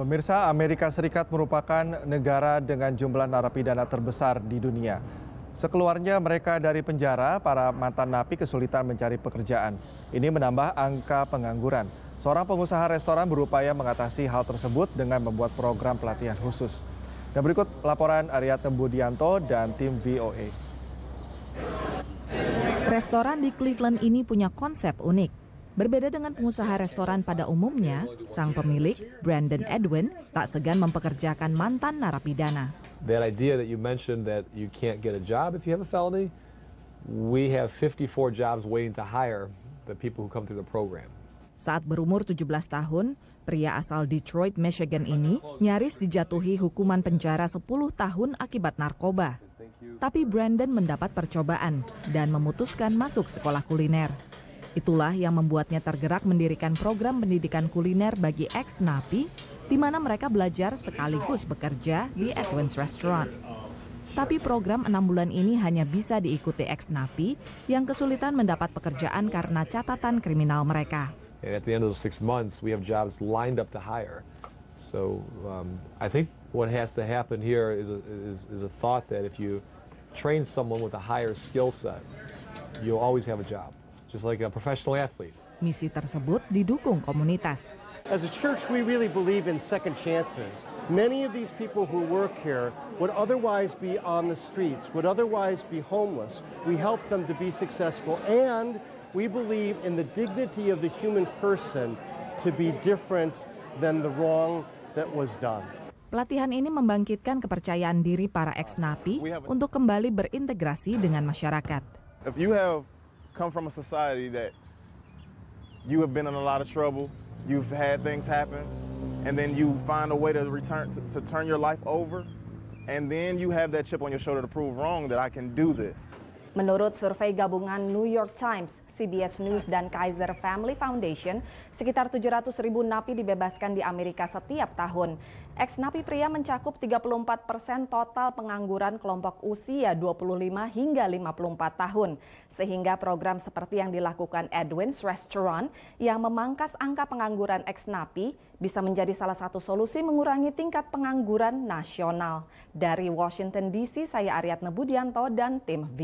Pemirsa, Amerika Serikat merupakan negara dengan jumlah narapidana terbesar di dunia. Sekeluarnya mereka dari penjara, para mantan napi kesulitan mencari pekerjaan. Ini menambah angka pengangguran. Seorang pengusaha restoran berupaya mengatasi hal tersebut dengan membuat program pelatihan khusus. Dan berikut laporan Arya Tembudianto dan tim VOA. Restoran di Cleveland ini punya konsep unik. Berbeda dengan pengusaha restoran pada umumnya, sang pemilik, Brandon Edwin, tak segan mempekerjakan mantan narapidana. That idea that you mentioned that you can't get a job if you have a felony, we have 54 jobs waiting to hire the people who come through the program. Saat berumur 17 tahun, pria asal Detroit, Michigan ini nyaris dijatuhi hukuman penjara 10 tahun akibat narkoba. Tapi Brandon mendapat percobaan dan memutuskan masuk sekolah kuliner. Itulah yang membuatnya tergerak mendirikan program pendidikan kuliner bagi ex-napi, di mana mereka belajar sekaligus bekerja di Edwin's Restaurant. Tapi program enam bulan ini hanya bisa diikuti ex-napi yang kesulitan mendapat pekerjaan karena catatan kriminal mereka. And at the end of the six months, we have jobs lined up to hire. So um, I think what has to happen here is a, is, is a thought that if you train someone with a higher skill set, you'll always have a job just like a professional athlete. Misi tersebut didukung komunitas. As a church, we really believe in second chances. Many of these people who work here would otherwise be on the streets, would otherwise be homeless. We help them to be successful, and we believe in the dignity of the human person to be different than the wrong that was done. Pelatihan ini membangkitkan kepercayaan diri para ex-napi untuk kembali berintegrasi dengan masyarakat. If you have come from a society that you have been in a lot of trouble, you've had things happen, and then you find a way to return to, to turn your life over, and then you have that chip on your shoulder to prove wrong that I can do this. Menurut survei gabungan New York Times, CBS News, dan Kaiser Family Foundation, sekitar 700 ribu napi dibebaskan di Amerika setiap tahun. Ex-napi pria mencakup 34 persen total pengangguran kelompok usia 25 hingga 54 tahun. Sehingga program seperti yang dilakukan Edwin's Restaurant yang memangkas angka pengangguran ex-napi bisa menjadi salah satu solusi mengurangi tingkat pengangguran nasional. Dari Washington DC, saya Ariadne Budianto dan tim V.